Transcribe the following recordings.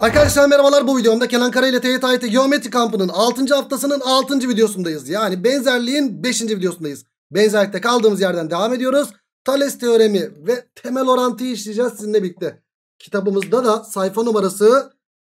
Arkadaşlar merhabalar bu videomda Kenan Kara ile Teyit Ayet'e Geometri Kampı'nın 6. haftasının 6. videosundayız. Yani benzerliğin 5. videosundayız. Benzerlikte kaldığımız yerden devam ediyoruz. Thales teoremi ve temel orantıyı işleyeceğiz sizinle birlikte. Kitabımızda da sayfa numarası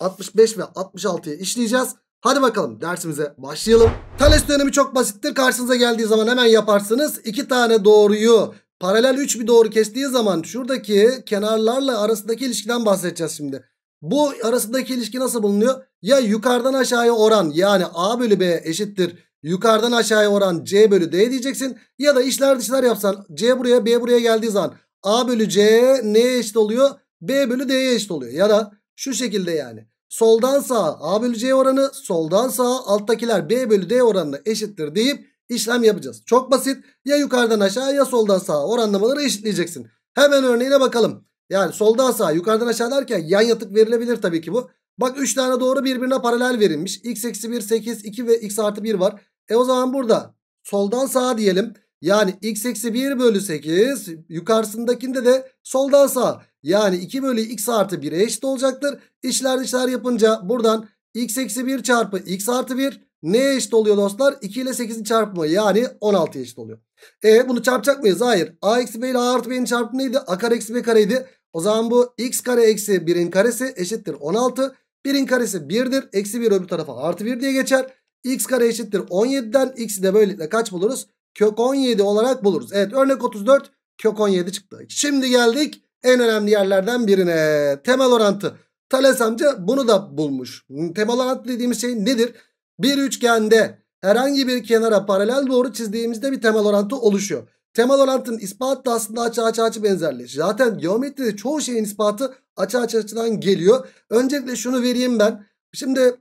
65 ve 66'yı işleyeceğiz. Hadi bakalım dersimize başlayalım. Thales teoremi çok basittir. Karşınıza geldiği zaman hemen yaparsınız. İki tane doğruyu paralel 3 bir doğru kestiği zaman şuradaki kenarlarla arasındaki ilişkiden bahsedeceğiz şimdi. Bu arasındaki ilişki nasıl bulunuyor? Ya yukarıdan aşağıya oran yani A bölü B eşittir. Yukarıdan aşağıya oran C bölü D diyeceksin. Ya da işler dışlar yapsan C buraya B buraya geldiği zaman A bölü C neye eşit oluyor? B bölü D'ye eşit oluyor. Ya da şu şekilde yani. Soldan sağa A bölü C oranı soldan sağa alttakiler B bölü D oranına eşittir deyip işlem yapacağız. Çok basit. Ya yukarıdan aşağıya, ya soldan sağa oranlamaları eşitleyeceksin. Hemen örneğine bakalım. Yani soldan sağa yukarıdan aşağı derken yan yatık verilebilir tabii ki bu. Bak 3 tane doğru birbirine paralel verilmiş. x eksi 1 8 2 ve x artı 1 var. E o zaman burada soldan sağa diyelim. Yani x eksi 1 bölü 8 yukarısındakinde de soldan sağa. Yani 2 bölü x artı 1'e eşit olacaktır. İşler dışlar yapınca buradan x eksi 1 çarpı x artı 1 neye eşit oluyor dostlar? 2 ile 8'in çarpımı yani 16'ya eşit oluyor. E bunu çarpacak mıyız? Hayır. a eksi b ile a artı b'nin çarpımı neydi? a kare eksi b kareydi. O zaman bu x kare eksi 1'in karesi eşittir 16. 1'in karesi 1'dir. Eksi 1 öbür tarafa artı 1 diye geçer. x kare eşittir 17'den x'i de böylelikle kaç buluruz? Kök 17 olarak buluruz. Evet örnek 34 kök 17 çıktı. Şimdi geldik en önemli yerlerden birine. Temel orantı. Thales amca bunu da bulmuş. Temel orantı dediğimiz şey nedir? Bir üçgende herhangi bir kenara paralel doğru çizdiğimizde bir temel orantı oluşuyor. Temel orantının ispatı da aslında açı açı açı benzerli. Zaten geometride çoğu şeyin ispatı açı açı açıdan geliyor. Öncelikle şunu vereyim ben. Şimdi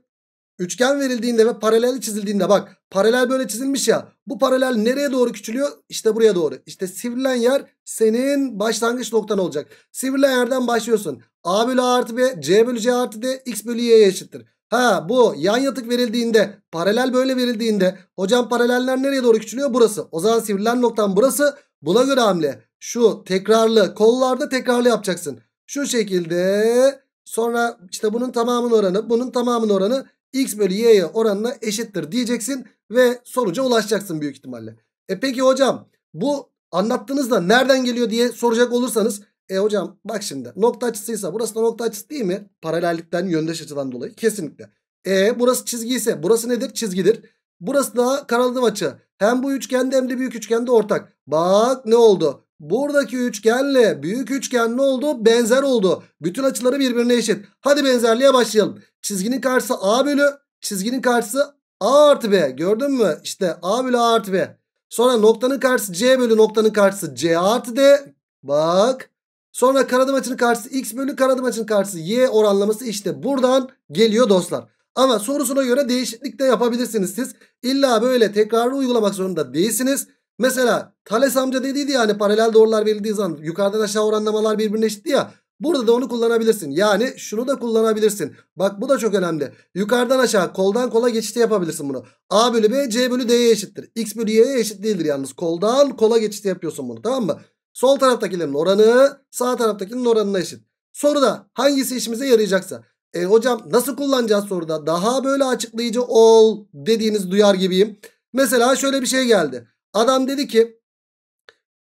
üçgen verildiğinde ve paralel çizildiğinde bak paralel böyle çizilmiş ya. Bu paralel nereye doğru küçülüyor? İşte buraya doğru. İşte sivrilen yer senin başlangıç noktan olacak. Sivrilen yerden başlıyorsun. A bölü A artı B, C bölü C artı D, X bölü Y'ye eşittir. Ha bu yan yatık verildiğinde paralel böyle verildiğinde hocam paraleller nereye doğru küçülüyor? Burası. O zaman sivrilen noktan burası. Buna göre hamle şu tekrarlı kollarda tekrarlı yapacaksın. Şu şekilde sonra işte bunun tamamının oranı bunun tamamının oranı x bölü y'ye oranına eşittir diyeceksin ve sonuca ulaşacaksın büyük ihtimalle. E peki hocam bu anlattığınızda nereden geliyor diye soracak olursanız e hocam bak şimdi nokta açısıysa burası da nokta açısı değil mi? Paralellikten yöndeş açıdan dolayı kesinlikle. E burası çizgiyse burası nedir? Çizgidir. Burası da kanaldım açı. Hem bu üçgende hem de büyük üçgende ortak. Bak ne oldu? Buradaki üçgenle büyük üçgen ne oldu? Benzer oldu. Bütün açıları birbirine eşit. Hadi benzerliğe başlayalım. Çizginin karşısı A bölü. Çizginin karşısı A artı B. Gördün mü? İşte A bölü A artı B. Sonra noktanın karşısı C bölü noktanın karşısı C artı D. Bak. Sonra karadı maçının karşısı x bölü karadı maçının karşısı y oranlaması işte buradan geliyor dostlar. Ama sorusuna göre değişiklik de yapabilirsiniz siz. İlla böyle tekrarlı uygulamak zorunda değilsiniz. Mesela Thales amca dediydi yani paralel doğrular verildiği zaman yukarıdan aşağı oranlamalar birbirine eşitti ya. Burada da onu kullanabilirsin. Yani şunu da kullanabilirsin. Bak bu da çok önemli. Yukarıdan aşağı koldan kola geçişte yapabilirsin bunu. A bölü B C bölü D'ye eşittir. X bölü Y'ye eşit değildir yalnız. Koldan kola geçişte yapıyorsun bunu tamam mı? Sol taraftakilerin oranı sağ taraftakinin oranına eşit. Soruda hangisi işimize yarayacaksa. E hocam nasıl kullanacağız soruda? Daha böyle açıklayıcı ol dediğiniz duyar gibiyim. Mesela şöyle bir şey geldi. Adam dedi ki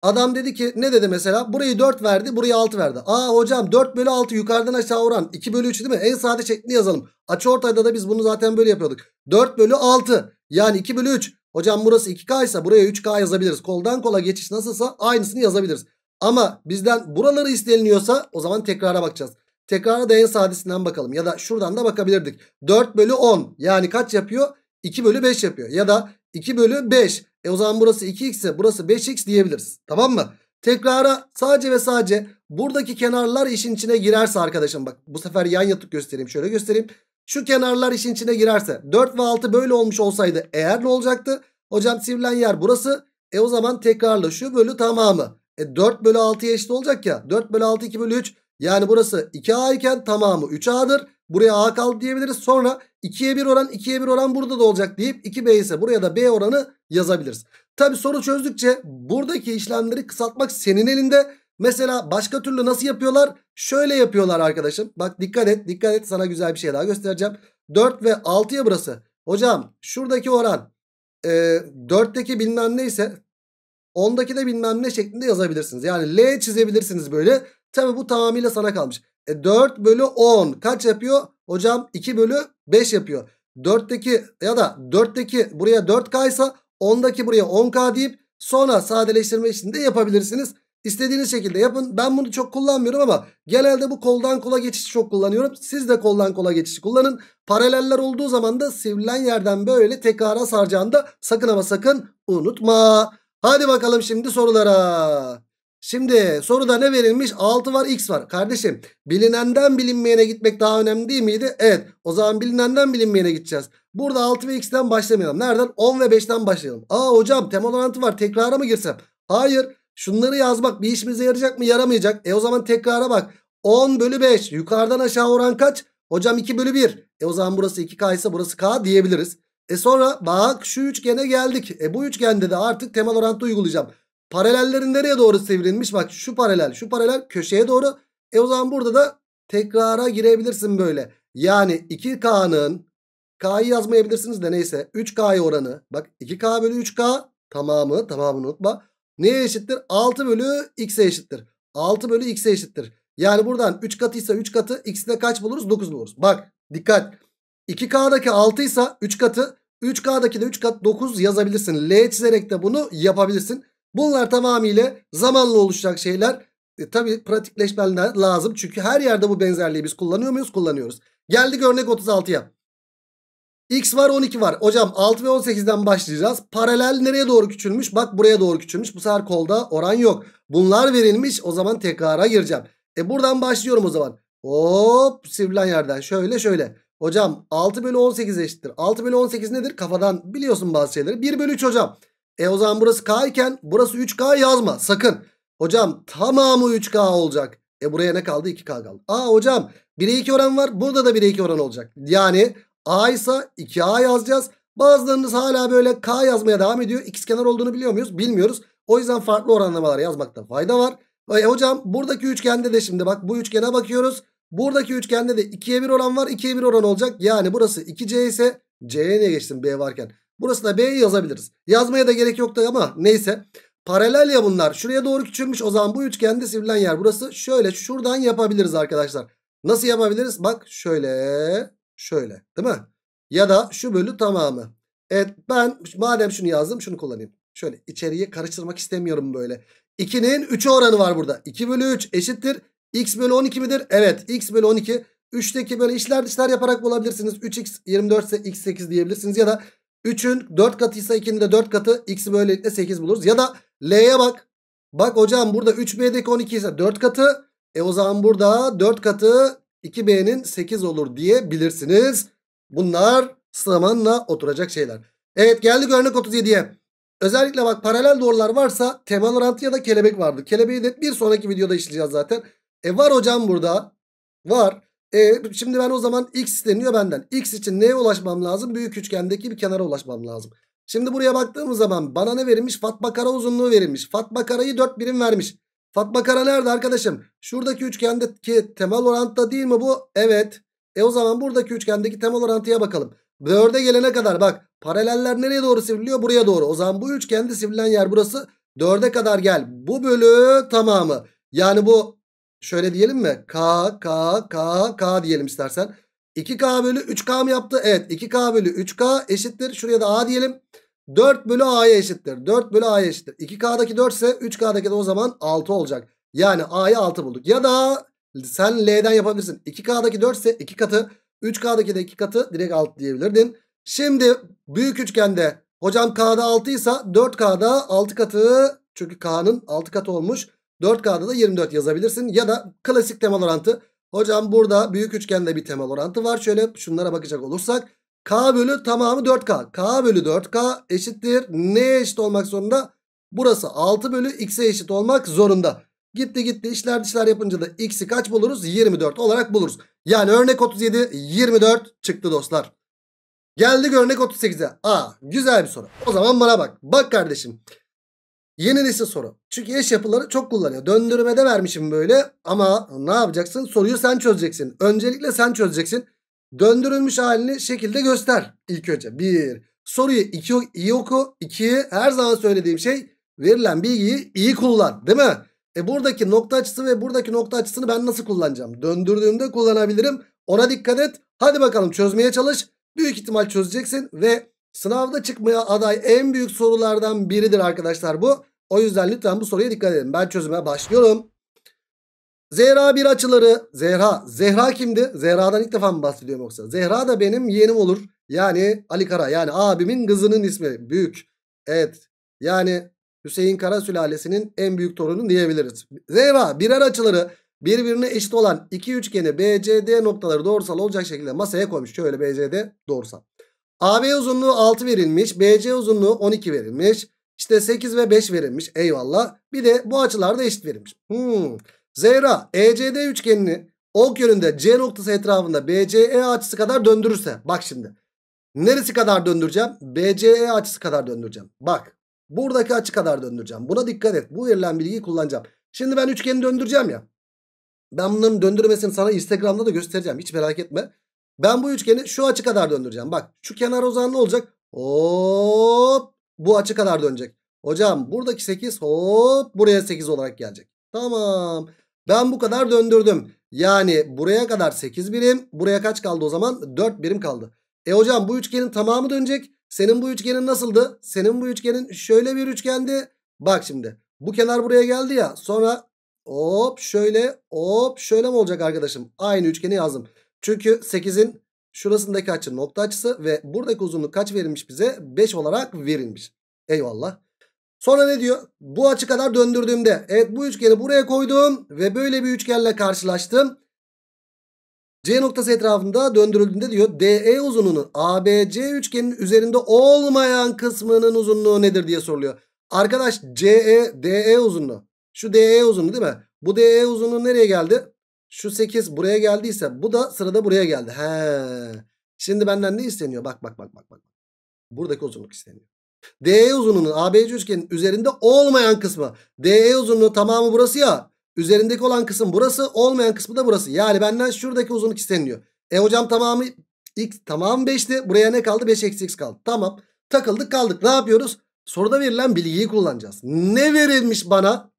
Adam dedi ki ne dedi mesela? Burayı 4 verdi burayı 6 verdi. Aa hocam 4 bölü 6 yukarıdan aşağı oran 2 bölü 3 değil mi? En sade şeklini yazalım. Açı ortayda da biz bunu zaten böyle yapıyorduk. 4 bölü 6 yani 2 bölü 3. Hocam burası 2K ise buraya 3K yazabiliriz. Koldan kola geçiş nasılsa aynısını yazabiliriz. Ama bizden buraları isteniliyorsa o zaman tekrara bakacağız. Tekrara da en sadesinden bakalım. Ya da şuradan da bakabilirdik. 4 bölü 10 yani kaç yapıyor? 2 bölü 5 yapıyor. Ya da 2 bölü 5. E o zaman burası 2x ise burası 5x diyebiliriz. Tamam mı? Tekrara sadece ve sadece buradaki kenarlar işin içine girerse arkadaşım bak bu sefer yan yatık göstereyim şöyle göstereyim. Şu kenarlar işin içine girerse 4 ve 6 böyle olmuş olsaydı eğer ne olacaktı? Hocam sivrilen yer burası. E o zaman tekrarla şu bölü tamamı. E 4 bölü 6'ya eşit olacak ya. 4 bölü 6 2 bölü 3. Yani burası 2A iken tamamı 3A'dır. Buraya A kaldı diyebiliriz. Sonra 2'ye 1 oran 2'ye 1 oran burada da olacak deyip 2B ise buraya da B oranı yazabiliriz. Tabi soru çözdükçe buradaki işlemleri kısaltmak senin elinde. Mesela başka türlü nasıl yapıyorlar? Şöyle yapıyorlar arkadaşım. Bak dikkat et dikkat et sana güzel bir şey daha göstereceğim. 4 ve 6'ya burası. Hocam şuradaki oran e, 4'teki bilmem neyse 10'daki de bilmem ne şeklinde yazabilirsiniz. Yani L çizebilirsiniz böyle. Tabi bu tamamıyla sana kalmış. E, 4 bölü 10 kaç yapıyor? Hocam 2 bölü 5 yapıyor. 4'teki ya da 4'teki buraya 4K ise 10'daki buraya 10K deyip sonra sadeleştirme işini de yapabilirsiniz. İstediğiniz şekilde yapın. Ben bunu çok kullanmıyorum ama genelde bu koldan kola geçişi çok kullanıyorum. Siz de koldan kola geçişi kullanın. Paraleller olduğu zaman da sivrilen yerden böyle tekrara saracağında sakın ama sakın unutma. Hadi bakalım şimdi sorulara. Şimdi soruda ne verilmiş? 6 var x var. Kardeşim bilinenden bilinmeyene gitmek daha önemli değil miydi? Evet. O zaman bilinenden bilinmeyene gideceğiz. Burada 6 ve x'ten başlamayalım. Nereden? 10 ve 5'ten başlayalım. Aa hocam temel orantı var. Tekrara mı girsem? Hayır. Şunları yazmak bir işimize yarayacak mı? Yaramayacak. E o zaman tekrara bak. 10 bölü 5. Yukarıdan aşağı oran kaç? Hocam 2 bölü 1. E o zaman burası 2K ise burası K diyebiliriz. E sonra bak şu üçgene geldik. E bu üçgende de artık temel orantı uygulayacağım. Paralellerin nereye doğru sivrilmiş? Bak şu paralel, şu paralel köşeye doğru. E o zaman burada da tekrara girebilirsin böyle. Yani 2K'nın K'yı yazmayabilirsiniz de neyse 3K'ya oranı. Bak 2K bölü 3K tamamı tamamını unutma. Neye eşittir? 6 bölü x'e eşittir. 6 bölü x'e eşittir. Yani buradan 3 katıysa 3 katı x'de kaç buluruz? 9 buluruz. Bak dikkat. 2K'daki 6 ise 3 katı 3K'daki de 3 kat 9 yazabilirsin. L çizerek de bunu yapabilirsin. Bunlar tamamıyla zamanla oluşacak şeyler. E, tabii pratikleşmen lazım. Çünkü her yerde bu benzerliği biz kullanıyor muyuz? Kullanıyoruz. Geldik örnek 36'ya. X var 12 var. Hocam 6 ve 18'den başlayacağız. Paralel nereye doğru küçülmüş? Bak buraya doğru küçülmüş. Bu sefer kolda oran yok. Bunlar verilmiş. O zaman tekrara gireceğim. E buradan başlıyorum o zaman. Hop sivrilen yerden şöyle şöyle. Hocam 6 bölü 18 eşittir. 6 bölü 18 nedir? Kafadan biliyorsun bazı şeyleri. 1 bölü 3 hocam. E o zaman burası K iken burası 3K yazma sakın. Hocam tamamı 3K olacak. E buraya ne kaldı? 2K kaldı. Aa hocam 1'e 2 oran var. Burada da 1'e 2 oran olacak. Yani A ise 2A yazacağız. Bazılarınız hala böyle K yazmaya devam ediyor. X kenar olduğunu biliyor muyuz? Bilmiyoruz. O yüzden farklı oranlamalar yazmakta fayda var. E, hocam buradaki üçgende de şimdi bak bu üçgene bakıyoruz. Buradaki üçgende de 2'ye 1 oran var. 2'ye 1 oran olacak. Yani burası 2C ise C'ye ne geçtim B varken. Burası da B'yi yazabiliriz. Yazmaya da gerek yoktu ama neyse. Paralel ya bunlar. Şuraya doğru küçülmüş. O zaman bu üçgende sivrilen yer burası. Şöyle şuradan yapabiliriz arkadaşlar. Nasıl yapabiliriz? Bak şöyle. Şöyle değil mi? Ya da şu bölü tamamı. Evet ben madem şunu yazdım şunu kullanayım. Şöyle içeriye karıştırmak istemiyorum böyle. 2'nin 3'e oranı var burada. 2 bölü 3 eşittir. X bölü 12 midir? Evet x bölü 12. 3'teki böyle işler dışlar yaparak bulabilirsiniz. 3x 24 ise x 8 diyebilirsiniz. Ya da 3'ün 4 katıysa 2'nin de 4 katı x'i böylelikle 8 buluruz. Ya da L'ye bak. Bak hocam burada 3B'deki 12 ise 4 katı. E o zaman burada 4 katı 2B'nin 8 olur diyebilirsiniz. Bunlar zamanla oturacak şeyler. Evet geldik örnek 37'ye. Özellikle bak paralel doğrular varsa temel orantı ya da kelebek vardı. Kelebeği de bir sonraki videoda işleyeceğiz zaten. E var hocam burada. Var. E şimdi ben o zaman x isteniyor benden. X için neye ulaşmam lazım? Büyük üçgendeki bir kenara ulaşmam lazım. Şimdi buraya baktığımız zaman bana ne verilmiş? Fatma kara uzunluğu verilmiş. Fatma karayı 4 birim vermiş. Fatma Kara nerede arkadaşım? Şuradaki üçgendeki temel orantı değil mi bu? Evet. E o zaman buradaki üçgendeki temel orantıya bakalım. 4'e gelene kadar bak paraleller nereye doğru sivriliyor? Buraya doğru. O zaman bu üçgende sivrilen yer burası. 4'e kadar gel. Bu bölü tamamı. Yani bu şöyle diyelim mi? K, K, K, K diyelim istersen. 2K bölü 3K mı yaptı? Evet 2K bölü 3K eşittir. Şuraya da A diyelim. 4 bölü A'ya eşittir. 4 bölü A'ya eşittir. 2K'daki 4 ise 3K'daki de o zaman 6 olacak. Yani A'yı 6 bulduk. Ya da sen L'den yapabilirsin. 2K'daki 4 ise 2 katı. 3K'daki de 2 katı direkt 6 diyebilirdin. Şimdi büyük üçgende hocam K'da 6 ise 4K'da 6 katı. Çünkü K'nın 6 katı olmuş. 4K'da da 24 yazabilirsin. Ya da klasik temel orantı. Hocam burada büyük üçgende bir temel orantı var. Şöyle şunlara bakacak olursak. K bölü tamamı 4K. K bölü 4K eşittir. Neye eşit olmak zorunda? Burası 6 bölü X'e eşit olmak zorunda. Gitti gitti işler dişler yapınca da X'i kaç buluruz? 24 olarak buluruz. Yani örnek 37 24 çıktı dostlar. Geldik örnek 38'e. A güzel bir soru. O zaman bana bak. Bak kardeşim. Yeni nesil soru. Çünkü eş yapıları çok kullanıyor. Döndürmede vermişim böyle. Ama ne yapacaksın? Soruyu sen çözeceksin. Öncelikle sen çözeceksin. Döndürülmüş halini şekilde göster ilk önce. 1. Soruyu iki, iyi oku. 2. Her zaman söylediğim şey verilen bilgiyi iyi kullan değil mi? E buradaki nokta açısı ve buradaki nokta açısını ben nasıl kullanacağım? Döndürdüğümde kullanabilirim. Ona dikkat et. Hadi bakalım çözmeye çalış. Büyük ihtimal çözeceksin ve sınavda çıkmaya aday en büyük sorulardan biridir arkadaşlar bu. O yüzden lütfen bu soruya dikkat edin. Ben çözmeye başlıyorum. Zehra bir açıları Zehra. Zehra kimdi? Zehra'dan ilk defa mı bahsediyorum yoksa? Zehra da benim yeğenim olur. Yani Ali Kara yani abimin kızının ismi. Büyük. Evet. Yani Hüseyin Kara sülalesinin en büyük torunu diyebiliriz. Zehra birer açıları birbirine eşit olan iki üçgeni BCD noktaları doğrusal olacak şekilde masaya koymuş. Şöyle BCD doğrusal. AB uzunluğu 6 verilmiş. BC uzunluğu 12 verilmiş. İşte 8 ve 5 verilmiş. Eyvallah. Bir de bu açılar da eşit verilmiş. Hmm. Zehra ECD üçgenini ok yönünde C noktası etrafında BCE açısı kadar döndürürse. Bak şimdi. Neresi kadar döndüreceğim? BCE açısı kadar döndüreceğim. Bak. Buradaki açı kadar döndüreceğim. Buna dikkat et. Bu verilen bilgiyi kullanacağım. Şimdi ben üçgeni döndüreceğim ya. Ben bunların döndürmesini sana Instagram'da da göstereceğim. Hiç merak etme. Ben bu üçgeni şu açı kadar döndüreceğim. Bak şu kenar o zaman ne olacak? Hop. Bu açı kadar dönecek. Hocam buradaki 8 hop buraya 8 olarak gelecek. Tamam. Ben bu kadar döndürdüm. Yani buraya kadar 8 birim. Buraya kaç kaldı o zaman? 4 birim kaldı. E hocam bu üçgenin tamamı dönecek. Senin bu üçgenin nasıldı? Senin bu üçgenin şöyle bir üçgendi. Bak şimdi bu kenar buraya geldi ya. Sonra hop şöyle hop şöyle mi olacak arkadaşım? Aynı üçgeni yazdım. Çünkü 8'in şurasındaki açı nokta açısı ve buradaki uzunluk kaç verilmiş bize? 5 olarak verilmiş. Eyvallah. Sonra ne diyor? Bu açı kadar döndürdüğümde. Evet bu üçgeni buraya koydum ve böyle bir üçgenle karşılaştım. C noktası etrafında döndürüldüğünde diyor DE uzunluğunun ABC üçgenin üzerinde olmayan kısmının uzunluğu nedir diye soruluyor. Arkadaş CE DE uzunluğu. Şu DE uzunluğu değil mi? Bu DE uzunluğu nereye geldi? Şu 8 buraya geldiyse bu da sırada buraya geldi. He. Şimdi benden ne isteniyor? Bak bak bak bak bak. Buradaki uzunluk isteniyor. DE uzunluğunun ABC üçgenin üzerinde olmayan kısmı. DE uzunluğu tamamı burası ya. Üzerindeki olan kısım burası. Olmayan kısmı da burası. Yani benden şuradaki uzunluk isteniliyor. E hocam tamamı x tamam 5'ti. Buraya ne kaldı? 5 eksi x kaldı. Tamam. Takıldık kaldık. Ne yapıyoruz? Soruda verilen bilgiyi kullanacağız. Ne verilmiş bana?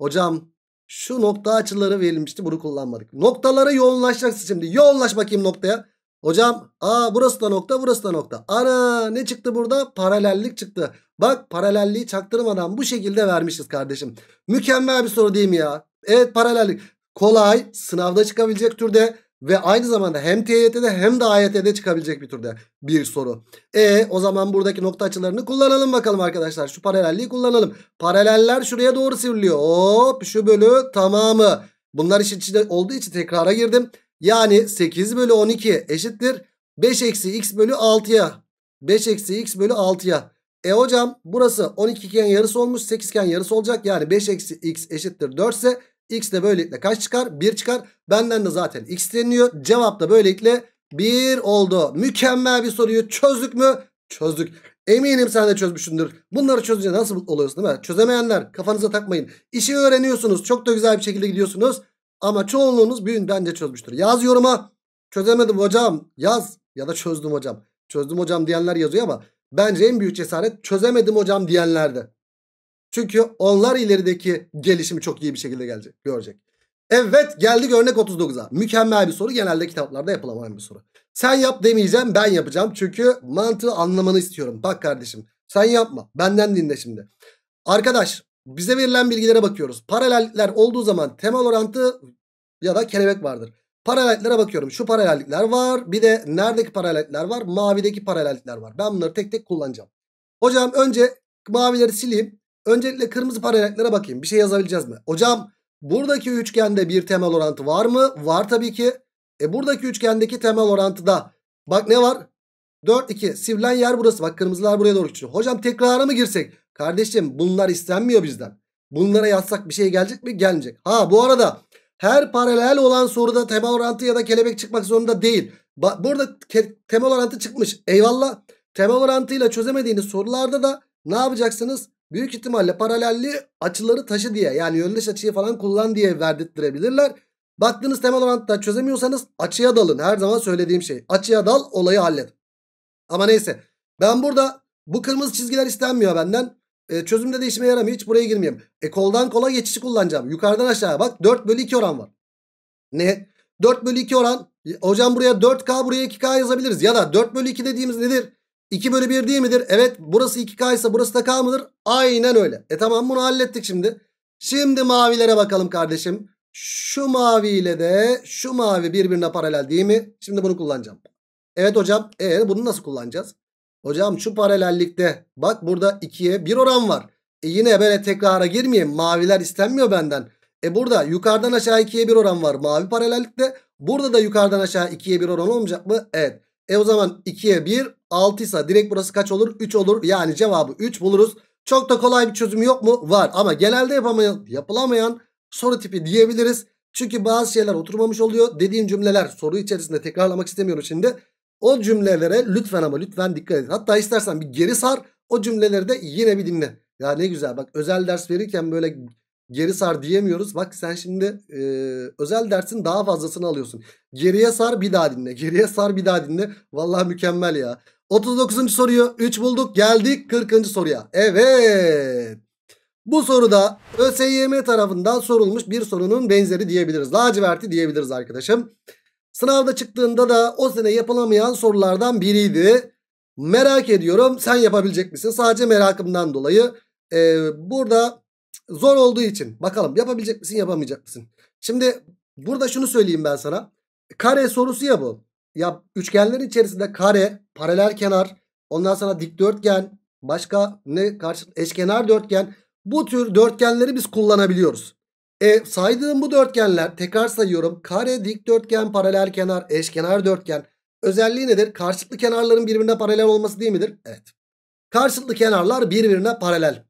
Hocam şu nokta açıları verilmişti. Bunu kullanmadık. Noktalara yoğunlaşacaksın şimdi. Yoğunlaş bakayım noktaya. Hocam aa burası da nokta burası da nokta. Ana ne çıktı burada? Paralellik çıktı. Bak paralelliği çaktırmadan bu şekilde vermişiz kardeşim. Mükemmel bir soru değil mi ya? Evet paralellik. Kolay sınavda çıkabilecek türde ve aynı zamanda hem TYT'de hem de AYT'de çıkabilecek bir türde bir soru. E o zaman buradaki nokta açılarını kullanalım bakalım arkadaşlar. Şu paralelliği kullanalım. Paraleller şuraya doğru sivriliyor. Hop şu bölü tamamı. Bunlar işin içinde olduğu için tekrara girdim. Yani 8 bölü 12 eşittir 5 eksi x bölü 6'ya. 5 eksi x bölü 6'ya. E hocam burası 12 iken yarısı olmuş 8 iken yarısı olacak. Yani 5 eksi x eşittir 4 ise x de böylelikle kaç çıkar? 1 çıkar. Benden de zaten x isteniyor. Cevap da böylelikle 1 oldu. Mükemmel bir soruyu çözdük mü? Çözdük. Eminim sen de çözmüşsündür. Bunları çözünce nasıl mutlu oluyorsun değil mi? Çözemeyenler kafanıza takmayın. İşi öğreniyorsunuz. Çok da güzel bir şekilde gidiyorsunuz. Ama çoğunluğunuz büyün bence çözmüştür. Yaz yoruma. Çözemedim hocam. Yaz. Ya da çözdüm hocam. Çözdüm hocam diyenler yazıyor ama bence en büyük cesaret çözemedim hocam diyenlerde. Çünkü onlar ilerideki gelişimi çok iyi bir şekilde gelecek, görecek. Evet geldik örnek 39'a. Mükemmel bir soru. Genelde kitaplarda yapılamayan bir soru. Sen yap demeyeceğim ben yapacağım. Çünkü mantığı anlamanı istiyorum. Bak kardeşim sen yapma. Benden dinle şimdi. Arkadaş bize verilen bilgilere bakıyoruz. Paralellikler olduğu zaman temel orantı ya da kelebek vardır. Paralelliklere bakıyorum. Şu paralellikler var. Bir de neredeki paralellikler var? Mavideki paralellikler var. Ben bunları tek tek kullanacağım. Hocam önce mavileri sileyim. Öncelikle kırmızı paralelliklere bakayım. Bir şey yazabileceğiz mi? Hocam buradaki üçgende bir temel orantı var mı? Var tabii ki. E buradaki üçgendeki temel orantı da bak ne var? 4 2 sivrilen yer burası. Bak kırmızılar buraya doğru küçülüyor. Hocam tekrara mı girsek? Kardeşim bunlar istenmiyor bizden. Bunlara yazsak bir şey gelecek mi? Gelmeyecek. Ha bu arada her paralel olan soruda temel orantı ya da kelebek çıkmak zorunda değil. Ba burada temel orantı çıkmış. Eyvallah. Temel orantıyla çözemediğiniz sorularda da ne yapacaksınız? Büyük ihtimalle paralelli açıları taşı diye yani yöndeş açıyı falan kullan diye verdirttirebilirler. Baktığınız temel orantıda çözemiyorsanız açıya dalın. Her zaman söylediğim şey. Açıya dal olayı halledin. Ama neyse. Ben burada bu kırmızı çizgiler istenmiyor benden. E, çözümde de işime yaramıyor. Hiç buraya girmeyeyim. E koldan kola geçişi kullanacağım. Yukarıdan aşağıya bak. 4 bölü 2 oran var. Ne? 4 bölü 2 oran. E, hocam buraya 4K buraya 2K yazabiliriz. Ya da 4 bölü 2 dediğimiz nedir? 2 bölü 1 değil midir? Evet burası 2K ise burası da K mıdır? Aynen öyle. E tamam bunu hallettik şimdi. Şimdi mavilere bakalım kardeşim. Şu mavi ile de şu mavi birbirine paralel değil mi? Şimdi bunu kullanacağım. Evet hocam. E bunu nasıl kullanacağız? Hocam şu paralellikte bak burada 2'ye 1 oran var. E yine böyle tekrara girmeyeyim. Maviler istenmiyor benden. E burada yukarıdan aşağı 2'ye 1 oran var mavi paralellikte. Burada da yukarıdan aşağı 2'ye 1 oran olmayacak mı? Evet. E o zaman 2'ye 1 6 ise direkt burası kaç olur? 3 olur. Yani cevabı 3 buluruz. Çok da kolay bir çözüm yok mu? Var. Ama genelde yapamayan, yapılamayan soru tipi diyebiliriz. Çünkü bazı şeyler oturmamış oluyor. Dediğim cümleler soru içerisinde tekrarlamak istemiyorum şimdi. O cümlelere lütfen ama lütfen dikkat edin. Hatta istersen bir geri sar o cümleleri de yine bir dinle. Ya ne güzel bak özel ders verirken böyle geri sar diyemiyoruz. Bak sen şimdi e, özel dersin daha fazlasını alıyorsun. Geriye sar bir daha dinle. Geriye sar bir daha dinle. Vallahi mükemmel ya. 39. soruyu 3 bulduk. Geldik 40. soruya. Evet. Bu soruda ÖSYM tarafından sorulmuş bir sorunun benzeri diyebiliriz. Laciverti diyebiliriz arkadaşım. Sınavda çıktığında da o sene yapılamayan sorulardan biriydi. Merak ediyorum sen yapabilecek misin? Sadece merakımdan dolayı. Ee, burada zor olduğu için bakalım yapabilecek misin yapamayacak mısın? Şimdi burada şunu söyleyeyim ben sana. Kare sorusu ya bu. Ya üçgenlerin içerisinde kare, paralel kenar, ondan sonra dikdörtgen, başka ne karşı eşkenar dörtgen. Bu tür dörtgenleri biz kullanabiliyoruz. E, saydığım bu dörtgenler tekrar sayıyorum. Kare, dikdörtgen, paralel kenar, eşkenar dörtgen. Özelliği nedir? Karşılıklı kenarların birbirine paralel olması değil midir? Evet. Karşılıklı kenarlar birbirine paralel.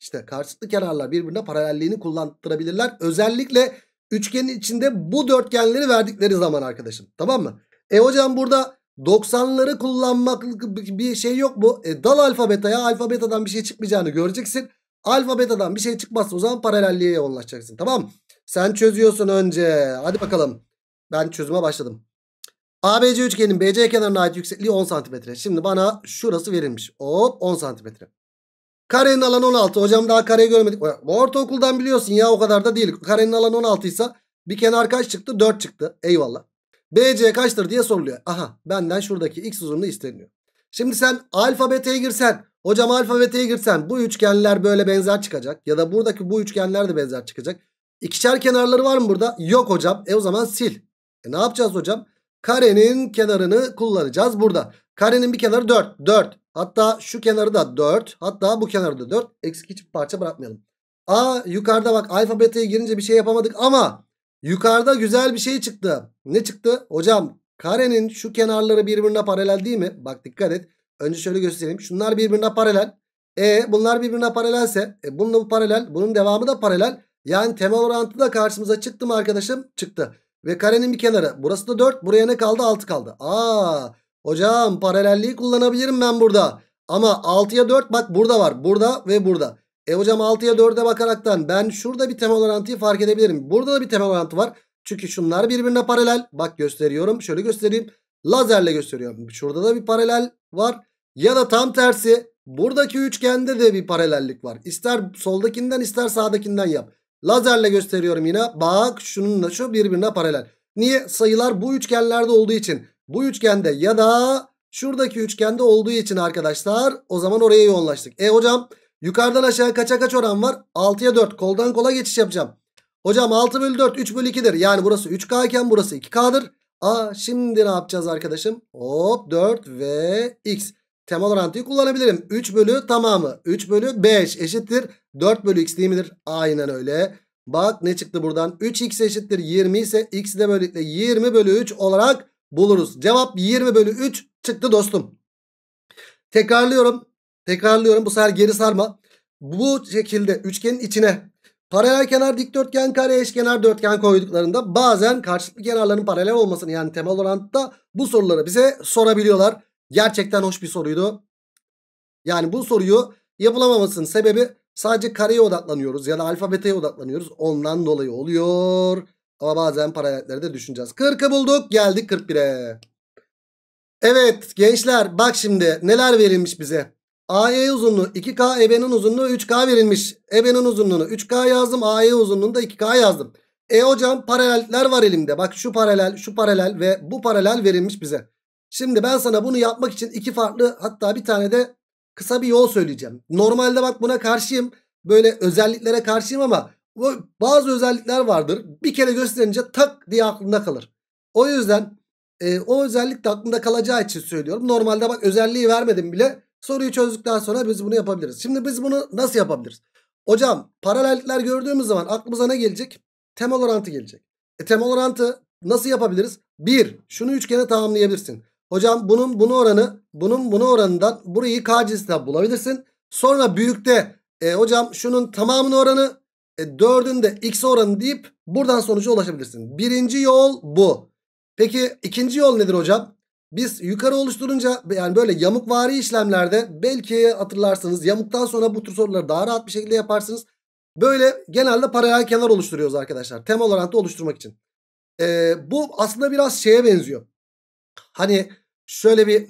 İşte karşılıklı kenarlar birbirine paralelliğini kullandırabilirler. Özellikle üçgenin içinde bu dörtgenleri verdikleri zaman arkadaşım. Tamam mı? E hocam burada 90'ları kullanmak bir şey yok mu? E, dal alfabetaya alfabetadan bir şey çıkmayacağını göreceksin. Alfabetadan bir şey çıkmazsa o zaman paralelliğe yoğunlaşacaksın. Tamam Sen çözüyorsun önce. Hadi bakalım. Ben çözüme başladım. ABC üçgenin BC kenarına ait yüksekliği 10 santimetre Şimdi bana şurası verilmiş. Hop 10 santimetre Karenin alanı 16. Hocam daha kareyi görmedik. Ortaokuldan biliyorsun ya o kadar da değil. Karenin alanı 16 ise bir kenar kaç çıktı? 4 çıktı. Eyvallah. BC kaçtır diye soruluyor. Aha benden şuradaki x uzunluğu isteniyor. Şimdi sen alfabeteye girsen Hocam alfabeteye girsen bu üçgenler böyle benzer çıkacak. Ya da buradaki bu üçgenler de benzer çıkacak. İkişer kenarları var mı burada? Yok hocam. E o zaman sil. E ne yapacağız hocam? Karenin kenarını kullanacağız burada. Karenin bir kenarı 4. 4. Hatta şu kenarı da 4. Hatta bu kenarı da 4. Eksik hiçbir parça bırakmayalım. A yukarıda bak alfabeteye girince bir şey yapamadık ama yukarıda güzel bir şey çıktı. Ne çıktı? Hocam karenin şu kenarları birbirine paralel değil mi? Bak dikkat et. Önce şöyle göstereyim. Şunlar birbirine paralel. E bunlar birbirine paralelse e, bununla bu paralel. Bunun devamı da paralel. Yani temel orantı da karşımıza çıktı mı arkadaşım? Çıktı. Ve karenin bir kenarı. Burası da 4. Buraya ne kaldı? 6 kaldı. Aa, hocam paralelliği kullanabilirim ben burada. Ama 6'ya 4 bak burada var. Burada ve burada. E hocam 6'ya 4'e bakaraktan ben şurada bir temel orantıyı fark edebilirim. Burada da bir temel orantı var. Çünkü şunlar birbirine paralel. Bak gösteriyorum. Şöyle göstereyim lazerle gösteriyorum. Şurada da bir paralel var. Ya da tam tersi buradaki üçgende de bir paralellik var. İster soldakinden ister sağdakinden yap. Lazerle gösteriyorum yine. Bak şununla şu birbirine paralel. Niye? Sayılar bu üçgenlerde olduğu için. Bu üçgende ya da şuradaki üçgende olduğu için arkadaşlar. O zaman oraya yoğunlaştık. E hocam yukarıdan aşağı kaça kaç oran var? 6'ya 4. Koldan kola geçiş yapacağım. Hocam 6 bölü 4 3 bölü 2'dir. Yani burası 3K iken burası 2K'dır. A şimdi ne yapacağız arkadaşım? Hop 4 ve x. Temel orantıyı kullanabilirim. 3 bölü tamamı. 3 bölü 5 eşittir. 4 bölü x değil midir? Aynen öyle. Bak ne çıktı buradan? 3x eşittir 20 ise x de böylelikle 20 bölü 3 olarak buluruz. Cevap 20 bölü 3 çıktı dostum. Tekrarlıyorum. Tekrarlıyorum. Bu sefer geri sarma. Bu şekilde üçgenin içine Paralel kenar dikdörtgen kare eşkenar dörtgen koyduklarında bazen karşılıklı kenarların paralel olmasını yani temel orantıda bu soruları bize sorabiliyorlar. Gerçekten hoş bir soruydu. Yani bu soruyu yapılamamasının sebebi sadece kareye odaklanıyoruz ya da alfabeteye odaklanıyoruz. Ondan dolayı oluyor. Ama bazen paralelleri de düşüneceğiz. 40'ı bulduk geldik 41'e. Evet gençler bak şimdi neler verilmiş bize. AE uzunluğu 2K, EB'nin uzunluğu 3K verilmiş. EB'nin uzunluğunu 3K yazdım. AE uzunluğunu da 2K yazdım. E hocam paralellikler var elimde. Bak şu paralel, şu paralel ve bu paralel verilmiş bize. Şimdi ben sana bunu yapmak için iki farklı hatta bir tane de kısa bir yol söyleyeceğim. Normalde bak buna karşıyım. Böyle özelliklere karşıyım ama bu bazı özellikler vardır. Bir kere gösterince tak diye aklında kalır. O yüzden e, o özellik de aklında kalacağı için söylüyorum. Normalde bak özelliği vermedim bile Soruyu çözdükten sonra biz bunu yapabiliriz. Şimdi biz bunu nasıl yapabiliriz? Hocam paralellikler gördüğümüz zaman aklımıza ne gelecek? Temel orantı gelecek. E, temel orantı nasıl yapabiliriz? Bir, Şunu üçgene tamamlayabilirsin. Hocam bunun bunu oranı bunun bunu oranından burayı k cinsinden bulabilirsin. Sonra büyükte e, hocam şunun tamamının oranı e, 4'ün de x oranı deyip buradan sonuca ulaşabilirsin. Birinci yol bu. Peki ikinci yol nedir hocam? Biz yukarı oluşturunca yani böyle yamukvari işlemlerde belki hatırlarsınız yamuktan sonra bu tür soruları daha rahat bir şekilde yaparsınız. Böyle genelde paralel kenar oluşturuyoruz arkadaşlar. Tem da oluşturmak için. Ee, bu aslında biraz şeye benziyor. Hani şöyle bir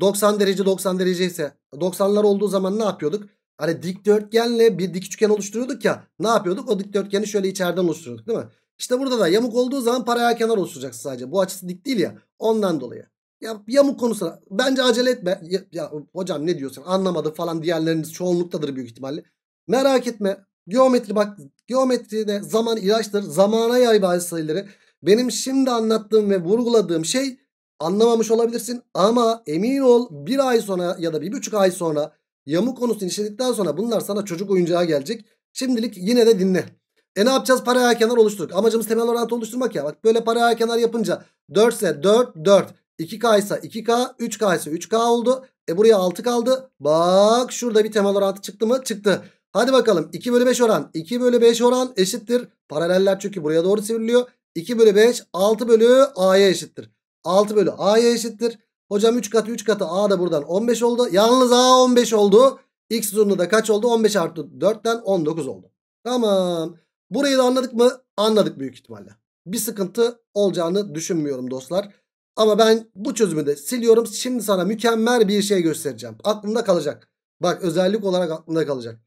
90 derece 90 derece ise 90'lar olduğu zaman ne yapıyorduk? Hani dikdörtgenle bir dik üçgen oluşturuyorduk ya. Ne yapıyorduk? O dikdörtgeni şöyle içeriden oluşturuyorduk değil mi? İşte burada da yamuk olduğu zaman paraya kenar oluşturacaksın sadece. Bu açısı dik değil ya. Ondan dolayı. Ya yamuk konusuna bence acele etme. Ya, ya hocam ne diyorsun Anlamadı falan diğerleriniz çoğunluktadır büyük ihtimalle. Merak etme. Geometri bak geometride zaman ilaçtır. Zamana yay bazı sayıları. Benim şimdi anlattığım ve vurguladığım şey anlamamış olabilirsin. Ama emin ol bir ay sonra ya da bir buçuk ay sonra yamuk konusunu işledikten sonra bunlar sana çocuk oyuncağı gelecek. Şimdilik yine de dinle. E ne yapacağız? Paralel kenar oluşturduk. Amacımız temel orantı oluşturmak ya. Bak böyle para paralel kenar yapınca 4 ise 4 4. 2K ise 2K. 3K ise 3K oldu. E buraya 6 kaldı. Bak şurada bir temel orantı çıktı mı? Çıktı. Hadi bakalım 2 bölü 5 oran. 2 bölü 5 oran eşittir. Paraleller çünkü buraya doğru sivriliyor. 2 bölü 5 6 bölü A'ya eşittir. 6 bölü A'ya eşittir. Hocam 3 katı 3 katı A da buradan 15 oldu. Yalnız A 15 oldu. X uzunluğu da kaç oldu? 15 artı 4'ten 19 oldu. Tamam. Burayı da anladık mı? Anladık büyük ihtimalle. Bir sıkıntı olacağını düşünmüyorum dostlar. Ama ben bu çözümü de siliyorum. Şimdi sana mükemmel bir şey göstereceğim. Aklında kalacak. Bak özellik olarak aklında kalacak.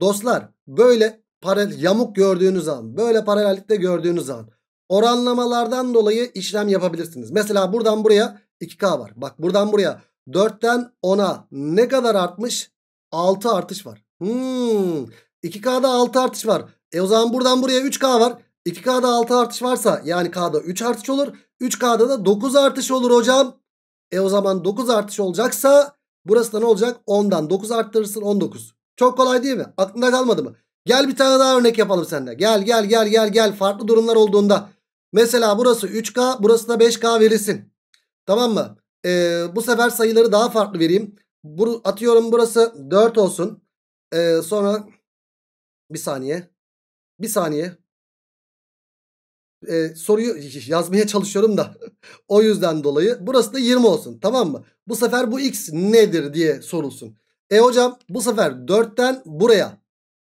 Dostlar böyle paralel yamuk gördüğünüz an böyle paralellikte gördüğünüz an oranlamalardan dolayı işlem yapabilirsiniz. Mesela buradan buraya 2K var. Bak buradan buraya 4'ten 10'a ne kadar artmış? 6 artış var. Hmm. 2K'da 6 artış var. E o zaman buradan buraya 3K var. 2K'da 6 artış varsa yani K'da 3 artış olur. 3K'da da 9 artış olur hocam. E o zaman 9 artış olacaksa burası da ne olacak? 10'dan 9 arttırırsın 19. Çok kolay değil mi? Aklında kalmadı mı? Gel bir tane daha örnek yapalım seninle. Gel gel gel gel gel farklı durumlar olduğunda. Mesela burası 3K burası da 5K verilsin. Tamam mı? Ee, bu sefer sayıları daha farklı vereyim. Bur atıyorum burası 4 olsun. Ee, sonra bir saniye. Bir saniye. Ee, soruyu yazmaya çalışıyorum da. o yüzden dolayı. Burası da 20 olsun. Tamam mı? Bu sefer bu x nedir diye sorulsun. E hocam bu sefer 4'ten buraya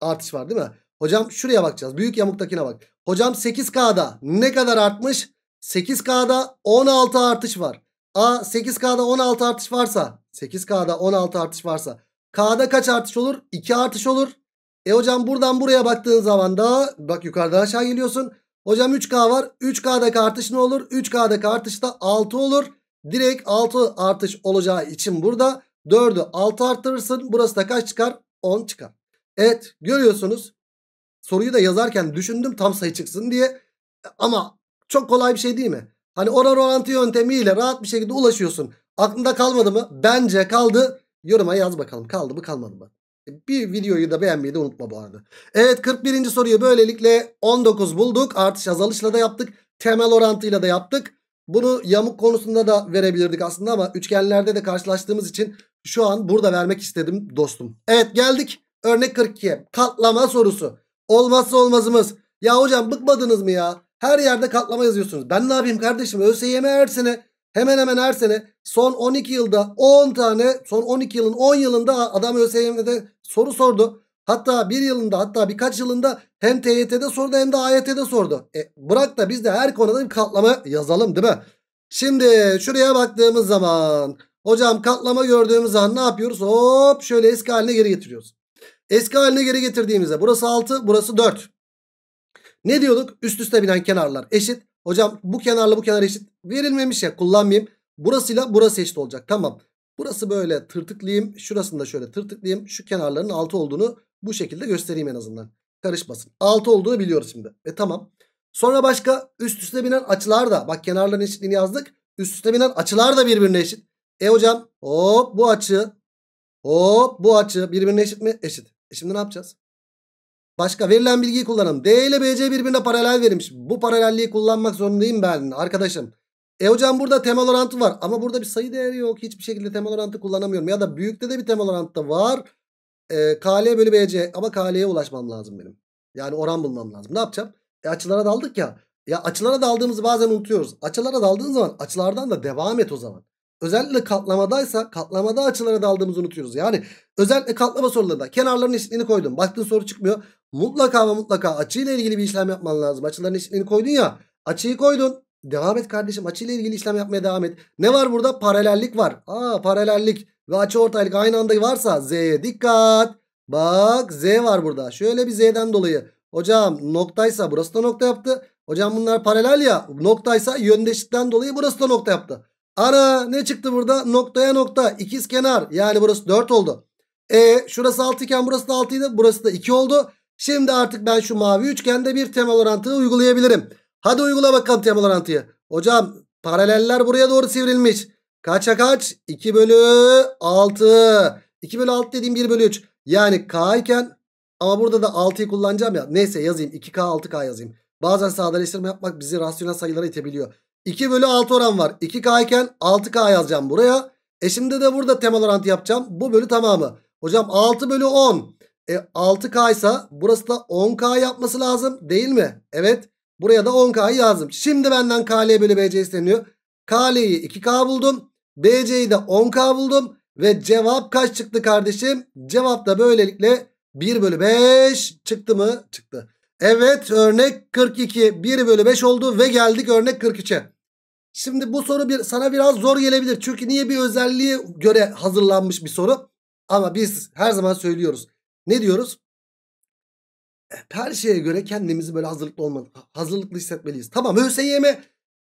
artış var değil mi? Hocam şuraya bakacağız. Büyük yamuktakine bak. Hocam 8K'da ne kadar artmış? 8K'da 16 artış var. A 8K'da 16 artış varsa 8K'da 16 artış varsa K'da kaç artış olur? 2 artış olur. E hocam buradan buraya baktığın zaman da bak yukarıdan aşağı geliyorsun. Hocam 3K var. 3K'daki artış ne olur? 3K'daki artış da 6 olur. Direkt 6 artış olacağı için burada 4'ü 6 arttırırsın. Burası da kaç çıkar? 10 çıkar. Evet görüyorsunuz. Soruyu da yazarken düşündüm tam sayı çıksın diye. Ama çok kolay bir şey değil mi? Hani oran orantı yöntemiyle rahat bir şekilde ulaşıyorsun. Aklında kalmadı mı? Bence kaldı. Yoruma yaz bakalım kaldı mı kalmadı mı? Bir videoyu da beğenmeyi de unutma bu arada. Evet 41. soruyu böylelikle 19 bulduk. Artış azalışla da yaptık. Temel orantıyla da yaptık. Bunu yamuk konusunda da verebilirdik aslında ama üçgenlerde de karşılaştığımız için şu an burada vermek istedim dostum. Evet geldik örnek 42'ye. Katlama sorusu. Olmazsa olmazımız. Ya hocam bıkmadınız mı ya? Her yerde katlama yazıyorsunuz. Ben ne yapayım kardeşim? ÖSYM her sene Hemen hemen her sene son 12 yılda 10 tane son 12 yılın 10 yılında adam ÖSYM'de soru sordu. Hatta bir yılında hatta birkaç yılında hem TYT'de sordu hem de AYT'de sordu. E, bırak da biz de her konuda bir katlama yazalım değil mi? Şimdi şuraya baktığımız zaman hocam katlama gördüğümüz zaman ne yapıyoruz? Hop şöyle eski haline geri getiriyoruz. Eski haline geri getirdiğimizde burası 6 burası 4. Ne diyorduk? Üst üste binen kenarlar eşit. Hocam bu kenarla bu kenar eşit verilmemiş ya kullanmayayım. Burasıyla burası eşit olacak tamam. Burası böyle tırtıklayayım. Şurasını da şöyle tırtıklayayım. Şu kenarların 6 olduğunu bu şekilde göstereyim en azından. Karışmasın. 6 olduğunu biliyoruz şimdi. E tamam. Sonra başka üst üste binen açılar da. Bak kenarların eşitliğini yazdık. Üst üste binen açılar da birbirine eşit. E hocam hop bu açı hop bu açı birbirine eşit mi? Eşit. E şimdi ne yapacağız? Başka verilen bilgiyi kullanın. D ile BC birbirine paralel verilmiş. Bu paralelliği kullanmak zorundayım ben arkadaşım. E hocam burada temel orantı var. Ama burada bir sayı değeri yok. Hiçbir şekilde temel orantı kullanamıyorum. Ya da büyükte de bir temel orantı da var. E, KL bölü BC. Ama KL'ye ulaşmam lazım benim. Yani oran bulmam lazım. Ne yapacağım? E açılara daldık ya. Ya açılara daldığımızı bazen unutuyoruz. Açılara daldığın zaman açılardan da devam et o zaman. Özellikle katlamadaysa katlamada açılara daldığımızı unutuyoruz. Yani özellikle katlama sorularında kenarların eşitliğini koydum. Baktın soru çıkmıyor mutlaka ve mutlaka açıyla ilgili bir işlem yapman lazım. Açıların işlemi koydun ya. Açıyı koydun. Devam et kardeşim. Açıyla ilgili işlem yapmaya devam et. Ne var burada? Paralellik var. Aa paralellik ve açı ortaylık aynı anda varsa Z'ye dikkat. Bak Z var burada. Şöyle bir Z'den dolayı. Hocam noktaysa burası da nokta yaptı. Hocam bunlar paralel ya. Noktaysa yöndeşlikten dolayı burası da nokta yaptı. Ana ne çıktı burada? Noktaya nokta. İkiz kenar. Yani burası 4 oldu. E şurası 6 iken burası da 6 idi. Burası da 2 oldu. Şimdi artık ben şu mavi üçgende bir temel orantıyı uygulayabilirim. Hadi uygula bakalım temel orantıyı. Hocam paraleller buraya doğru sivrilmiş. Kaça kaç? 2 bölü 6. 2 bölü 6 dediğim 1 bölü 3. Yani k iken ama burada da 6'yı kullanacağım ya. Neyse yazayım 2k 6k yazayım. Bazen sadeleştirme yapmak bizi rasyonel sayılara itebiliyor. 2 bölü 6 oran var. 2k iken 6k yazacağım buraya. E şimdi de burada temel orantı yapacağım. Bu bölü tamamı. Hocam 6 bölü 10. E, 6K ise burası da 10K yapması lazım değil mi? Evet. Buraya da 10K yazdım. Şimdi benden KL bölü BC isteniyor. KL'yi 2K buldum. BC'yi de 10K buldum. Ve cevap kaç çıktı kardeşim? Cevap da böylelikle 1 bölü 5 çıktı mı? Çıktı. Evet örnek 42 1 bölü 5 oldu ve geldik örnek 43'e. Şimdi bu soru bir, sana biraz zor gelebilir. Çünkü niye bir özelliğe göre hazırlanmış bir soru. Ama biz her zaman söylüyoruz. Ne diyoruz? E, her şeye göre kendimizi böyle hazırlıklı olmalı, hazırlıklı hissetmeliyiz. Tamam ÖSYM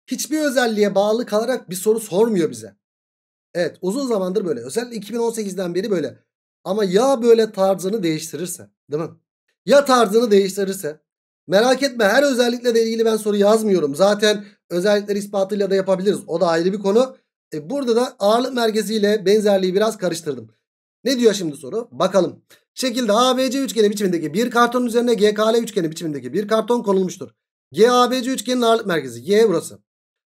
hiçbir özelliğe bağlı kalarak bir soru sormuyor bize. Evet uzun zamandır böyle. Özellikle 2018'den beri böyle. Ama ya böyle tarzını değiştirirse değil mi? Ya tarzını değiştirirse merak etme her özellikle de ilgili ben soru yazmıyorum. Zaten özellikleri ispatıyla da yapabiliriz. O da ayrı bir konu. E burada da ağırlık merkeziyle benzerliği biraz karıştırdım. Ne diyor şimdi soru? Bakalım şekilde ABC üçgeni biçimindeki bir kartonun üzerine GKL üçgeni biçimindeki bir karton konulmuştur. GABC üçgenin ağırlık merkezi Y burası.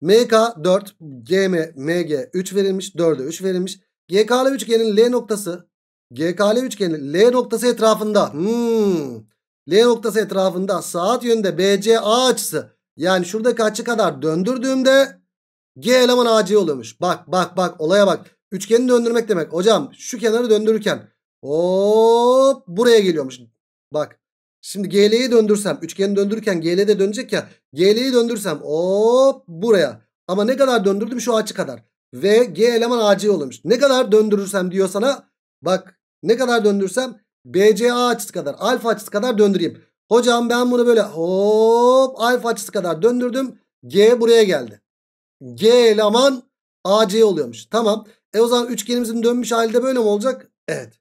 MK 4, GM, MG 3 verilmiş, 4'e 3 verilmiş. GKL üçgenin L noktası, GKL üçgenin L noktası etrafında, hmm, L noktası etrafında saat yönünde BCA açısı yani şuradaki açı kadar döndürdüğümde G eleman AC oluyormuş. Bak bak bak olaya bak. Üçgeni döndürmek demek. Hocam şu kenarı döndürürken Hop buraya geliyormuş. Bak şimdi GL'yi döndürsem üçgeni döndürürken GL de dönecek ya. GL'yi döndürsem hop buraya. Ama ne kadar döndürdüm şu açı kadar. Ve G eleman AC oluyormuş. Ne kadar döndürürsem diyor sana. Bak ne kadar döndürsem BCA açısı kadar alfa açısı kadar döndüreyim. Hocam ben bunu böyle hop alfa açısı kadar döndürdüm. G buraya geldi. G eleman AC oluyormuş. Tamam. E o zaman üçgenimizin dönmüş halde böyle mi olacak? Evet.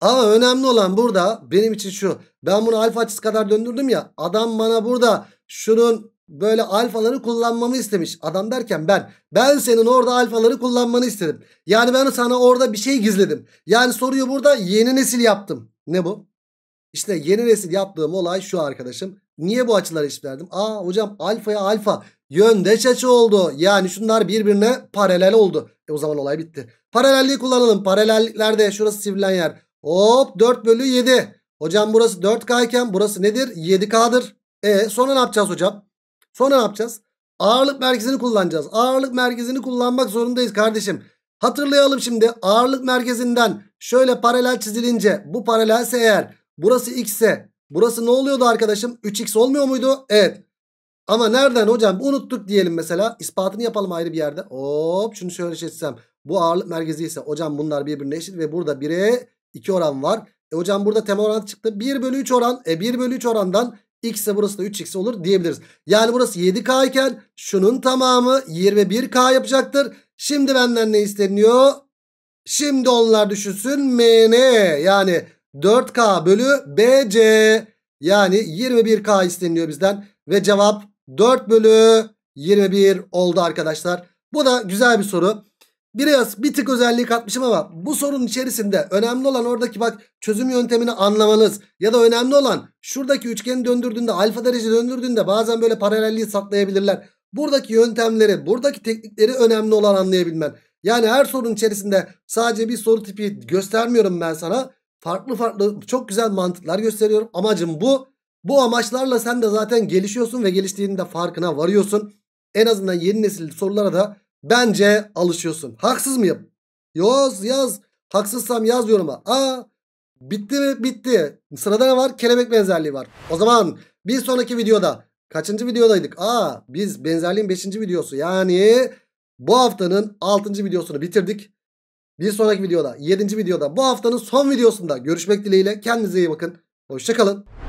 Ama önemli olan burada benim için şu. Ben bunu alfa açısı kadar döndürdüm ya. Adam bana burada şunun böyle alfaları kullanmamı istemiş. Adam derken ben. Ben senin orada alfaları kullanmanı istedim. Yani ben sana orada bir şey gizledim. Yani soruyu burada yeni nesil yaptım. Ne bu? İşte yeni nesil yaptığım olay şu arkadaşım. Niye bu açıları eşit verdim? Aa hocam alfaya alfa yöndeş açı oldu. Yani şunlar birbirine paralel oldu. E o zaman olay bitti. Paralelliği kullanalım. Paralelliklerde şurası sivrilen yer. Hop 4 bölü 7. Hocam burası 4K iken burası nedir? 7K'dır. E sonra ne yapacağız hocam? Sonra ne yapacağız? Ağırlık merkezini kullanacağız. Ağırlık merkezini kullanmak zorundayız kardeşim. Hatırlayalım şimdi ağırlık merkezinden şöyle paralel çizilince bu paralelse eğer burası x ise burası ne oluyordu arkadaşım? 3x olmuyor muydu? Evet. Ama nereden hocam unuttuk diyelim mesela ispatını yapalım ayrı bir yerde. Hop şunu şöyle çizsem bu ağırlık merkezi ise hocam bunlar birbirine eşit ve burada 1'e 2 oran var. E hocam burada temel oran çıktı. 1 bölü 3 oran. E 1 bölü 3 orandan x ise burası da 3x olur diyebiliriz. Yani burası 7k iken şunun tamamı 21k yapacaktır. Şimdi benden ne isteniyor? Şimdi onlar düşünsün mn yani 4k bölü bc yani 21k isteniyor bizden. Ve cevap 4 bölü 21 oldu arkadaşlar. Bu da güzel bir soru biraz bir tık özelliği katmışım ama bu sorunun içerisinde önemli olan oradaki bak çözüm yöntemini anlamanız ya da önemli olan şuradaki üçgeni döndürdüğünde alfa derece döndürdüğünde bazen böyle paralelliği saklayabilirler. Buradaki yöntemleri buradaki teknikleri önemli olan anlayabilmen. Yani her sorunun içerisinde sadece bir soru tipi göstermiyorum ben sana. Farklı farklı çok güzel mantıklar gösteriyorum. Amacım bu. Bu amaçlarla sen de zaten gelişiyorsun ve geliştiğinin de farkına varıyorsun. En azından yeni nesil sorulara da Bence alışıyorsun. Haksız mıyım? Yoz yaz. Haksızsam yaz yoruma. Aa bitti mi? Bitti. Sırada ne var? Kelebek benzerliği var. O zaman bir sonraki videoda kaçıncı videodaydık? Aa biz benzerliğin 5. videosu. Yani bu haftanın 6. videosunu bitirdik. Bir sonraki videoda 7. videoda bu haftanın son videosunda görüşmek dileğiyle. Kendinize iyi bakın. Hoşçakalın.